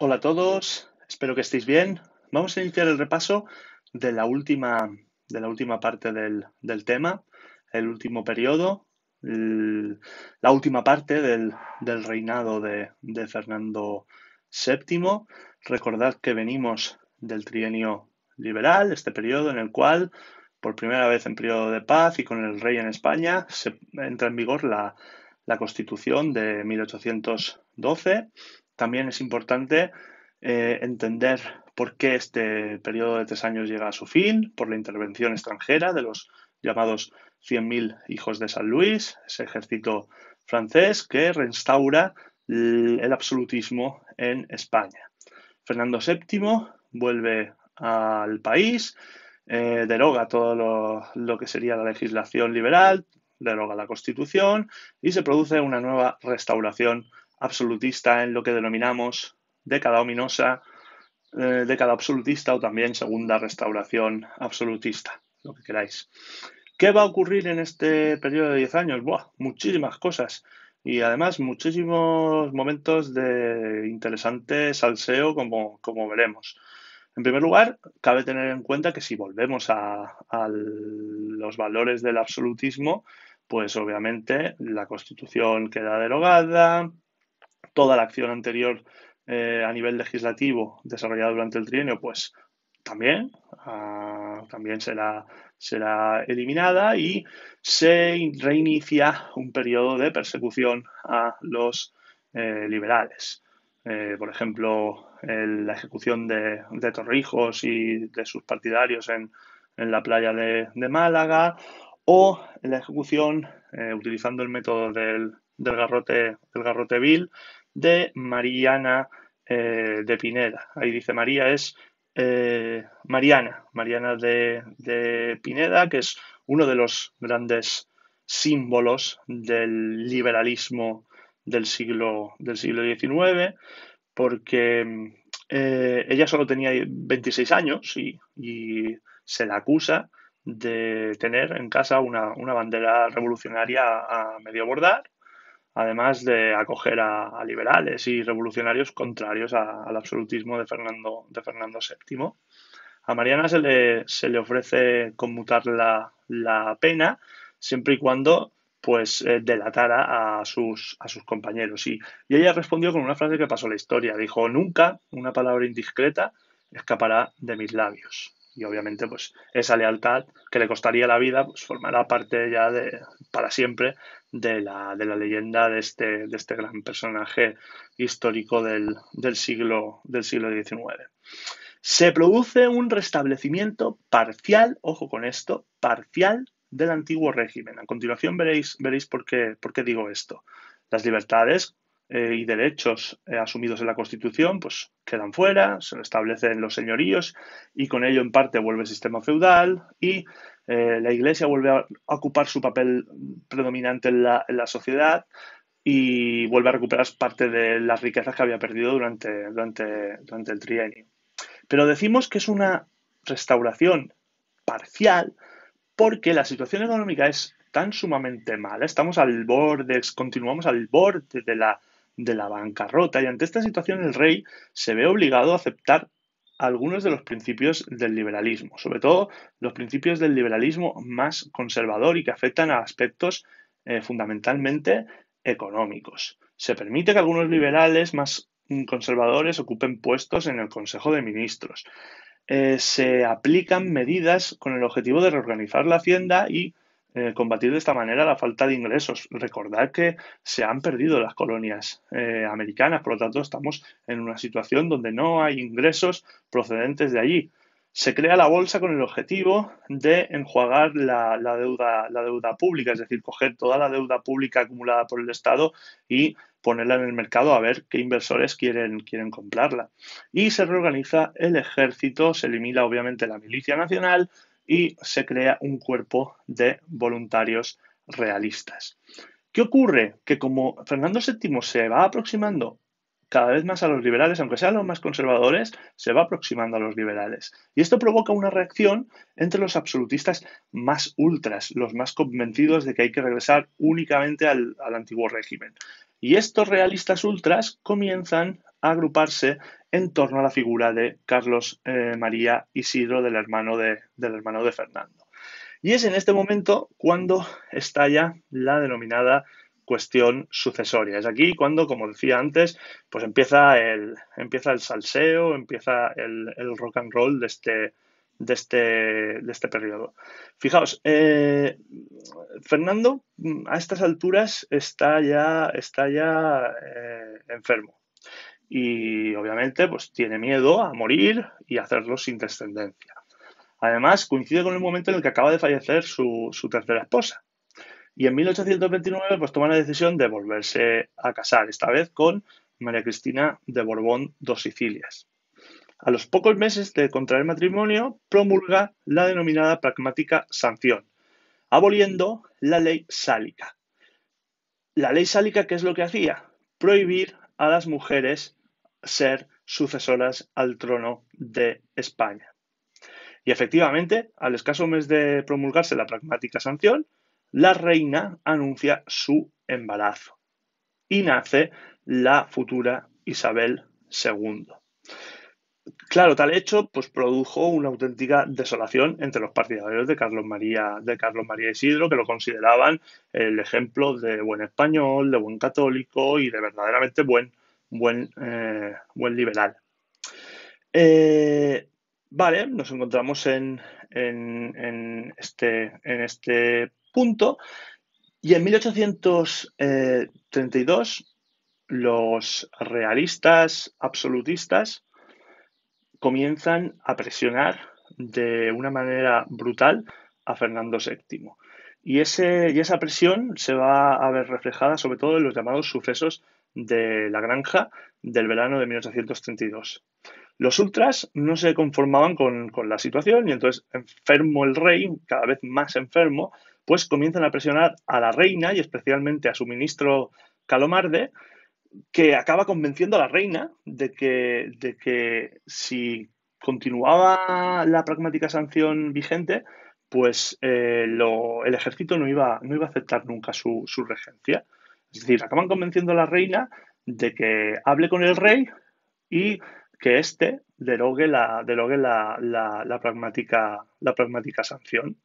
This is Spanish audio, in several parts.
Hola a todos, espero que estéis bien. Vamos a iniciar el repaso de la última, de la última parte del, tema, el último periodo, la última parte del, reinado de, Fernando VII. Recordad que venimos del trienio liberal, este periodo en el cual, por primera vez en periodo de paz y con el rey en España, se entra en vigor la, la Constitución de 1812 también es importante eh, entender por qué este periodo de tres años llega a su fin, por la intervención extranjera de los llamados 100.000 hijos de San Luis, ese ejército francés que reinstaura el absolutismo en España. Fernando VII vuelve al país, eh, deroga todo lo, lo que sería la legislación liberal, deroga la Constitución y se produce una nueva restauración absolutista en lo que denominamos década ominosa, eh, década absolutista o también segunda restauración absolutista, lo que queráis. ¿Qué va a ocurrir en este periodo de 10 años? muchísimas cosas y además muchísimos momentos de interesante salseo como, como veremos. En primer lugar, cabe tener en cuenta que si volvemos a los valores del absolutismo, pues obviamente la constitución queda derogada, toda la acción anterior eh, a nivel legislativo desarrollada durante el trienio, pues también, ah, también será, será eliminada y se reinicia un periodo de persecución a los eh, liberales. Eh, por ejemplo, la ejecución de, Torrijos y de sus partidarios en, la playa de, Málaga, o la ejecución, utilizando el método del, del garrote, del garrote vil, de Mariana eh, de Pineda. Ahí dice María es eh, Mariana, Mariana de, Pineda, que es uno de los grandes símbolos del liberalismo del siglo, del siglo XIX, porque eh, ella solo tenía 26 años y, se la acusa de tener en casa una, una bandera revolucionaria a medio bordar además de acoger a, liberales y revolucionarios contrarios al absolutismo de Fernando, VII. A Mariana se le, ofrece conmutar la, pena siempre y cuando pues eh, delatara a sus, compañeros. y ella respondió con una frase que pasó la historia. Dijo, nunca una palabra indiscreta escapará de mis labios y obviamente pues esa lealtad que le costaría la vida pues formará parte ya de, para siempre de la, leyenda de este, de este gran personaje histórico del, siglo, del siglo XIX. Se produce un restablecimiento parcial, ojo con esto, parcial del antiguo régimen. A continuación veréis, veréis por, qué, por qué digo esto. Las libertades eh, y derechos eh, asumidos en la Constitución, pues quedan fuera, se establecen los señoríos y con ello en parte vuelve el sistema feudal y eh, la Iglesia vuelve a ocupar su papel predominante en la, sociedad y vuelve a recuperar parte de las riquezas que había perdido durante, durante, durante el trienio. Pero decimos que es una restauración parcial porque la situación económica es tan sumamente mala, estamos al borde, continuamos al borde de la de la bancarrota y ante esta situación el rey se ve obligado a aceptar algunos de los principios del liberalismo, sobre todo los principios del liberalismo más conservador y que afectan a aspectos eh, fundamentalmente económicos. Se permite que algunos liberales más conservadores ocupen puestos en el Consejo de Ministros. Eh, se aplican medidas con el objetivo de reorganizar la hacienda y eh, combatir de esta manera la falta de ingresos. recordar que se han perdido las colonias eh, americanas, por lo tanto estamos en una situación donde no hay ingresos procedentes de allí. Se crea la bolsa con el objetivo de enjuagar la, deuda, la deuda pública, es decir, coger toda la deuda pública acumulada por el Estado y ponerla en el mercado a ver qué inversores quieren, quieren comprarla. Y se reorganiza el ejército, se elimina obviamente la milicia nacional, y se crea un cuerpo de voluntarios realistas. ¿Qué ocurre? Que como Fernando VII se va aproximando cada vez más a los liberales, aunque sean los más conservadores, se va aproximando a los liberales. Y esto provoca una reacción entre los absolutistas más ultras, los más convencidos de que hay que regresar únicamente al, antiguo régimen. Y estos realistas ultras comienzan agruparse en torno a la figura de Carlos eh, María Isidro, del hermano de, del hermano de Fernando. Y es en este momento cuando estalla la denominada cuestión sucesoria. Es aquí cuando, como decía antes, pues empieza el, empieza el salseo, empieza el, rock and roll de este, de este, de este periodo. Fijaos, eh, Fernando mm, a estas alturas está ya, está ya eh, enfermo y obviamente pues tiene miedo a morir y hacerlo sin descendencia. Además, coincide con el momento en el que acaba de fallecer su, tercera esposa. Y en 1829 pues toma la decisión de volverse a casar, esta vez con María Cristina de Borbón dos Sicilias. A los pocos meses de contraer matrimonio, promulga la denominada pragmática sanción, aboliendo la ley sálica. La ley sálica, ¿qué es lo que hacía? Prohibir a las mujeres ser sucesoras al trono de España. Y efectivamente, al escaso mes de promulgarse la pragmática sanción, la reina anuncia su embarazo y nace la futura Isabel II. Claro, tal hecho pues, produjo una auténtica desolación entre los partidarios de Carlos María, de Carlos María Isidro, que lo consideraban el ejemplo de buen español, de buen católico y de verdaderamente buen buen, eh, buen liberal. Eh, vale, nos encontramos en, este, en este punto y en 1832 eh, los realistas absolutistas comienzan a presionar de una manera brutal a Fernando VII. Y, ese, y esa presión se va a ver reflejada sobre todo en los llamados sucesos de la granja del verano de 1832. Los ultras no se conformaban con, la situación y entonces, enfermo el rey, cada vez más enfermo, pues comienzan a presionar a la reina y especialmente a su ministro Calomarde, que acaba convenciendo a la reina de que, de que si continuaba la pragmática sanción vigente, pues eh, el ejército no iba, no iba, a aceptar nunca su regencia. Es decir, acaban convenciendo a la reina de que hable con el rey y que éste derogue la, pragmática, la pragmática sanción.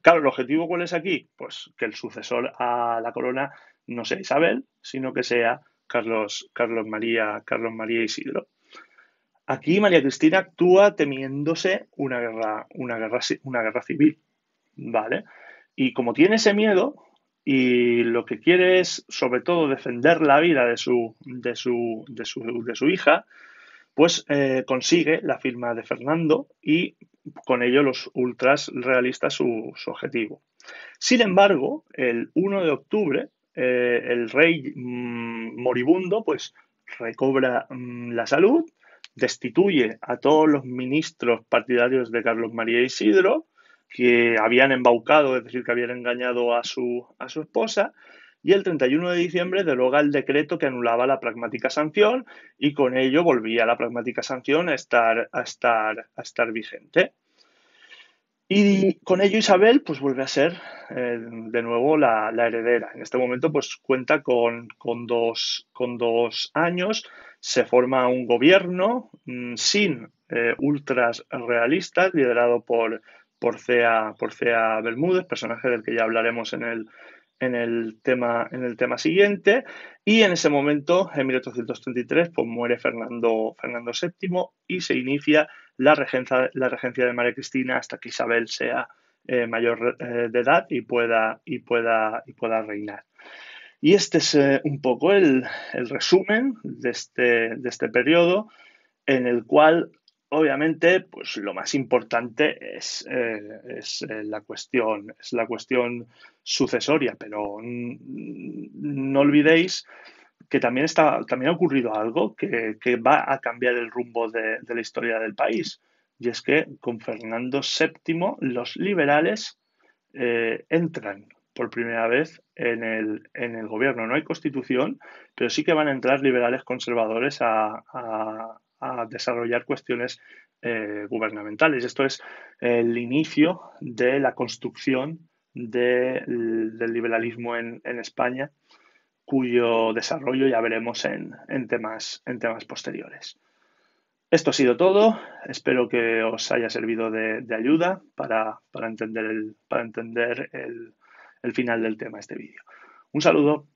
Claro, ¿el objetivo cuál es aquí? Pues que el sucesor a la corona no sea Isabel, sino que sea Carlos, Carlos, María, Carlos María Isidro. Aquí María Cristina actúa temiéndose una guerra, una guerra, una guerra civil, ¿vale? Y como tiene ese miedo, y lo que quiere es, sobre todo, defender la vida de su, hija, pues eh, consigue la firma de Fernando y con ello los ultras realistas su, objetivo. Sin embargo, el 1 de octubre, eh, el rey mm, moribundo pues recobra mm, la salud, destituye a todos los ministros partidarios de Carlos María Isidro, que habían embaucado, es decir, que habían engañado a su, a su esposa, y el 31 de diciembre deroga el decreto que anulaba la pragmática sanción y con ello volvía la pragmática sanción a estar, a estar, a estar vigente. Y con ello Isabel pues vuelve a ser eh, de nuevo la, heredera. En este momento pues cuenta con, dos, con dos, años, se forma un gobierno mm, sin eh, ultras realistas liderado por, por Cea Bermúdez, personaje del que ya hablaremos en el, en el, tema, en el tema siguiente. Y en ese momento, en 1833, pues muere Fernando, Fernando VII y se inicia la regencia, la regencia de María Cristina hasta que Isabel sea eh, mayor eh, de edad y pueda, y pueda, y pueda reinar. Y este es eh, un poco el, resumen de este, de este periodo en el cual obviamente, pues lo más importante es, eh, es eh, la cuestión, es la cuestión sucesoria, pero no olvidéis que también, está, también ha ocurrido algo que, va a cambiar el rumbo de, la historia del país. Y es que con Fernando VII los liberales eh, entran por primera vez en el, en el, gobierno. No hay constitución, pero sí que van a entrar liberales conservadores a, a desarrollar cuestiones eh, gubernamentales. Esto es el inicio de la construcción del liberalismo en, España, cuyo desarrollo ya veremos en, temas, posteriores. Esto ha sido todo. Espero que os haya servido de, ayuda para, entender, el final del tema de este vídeo. Un saludo.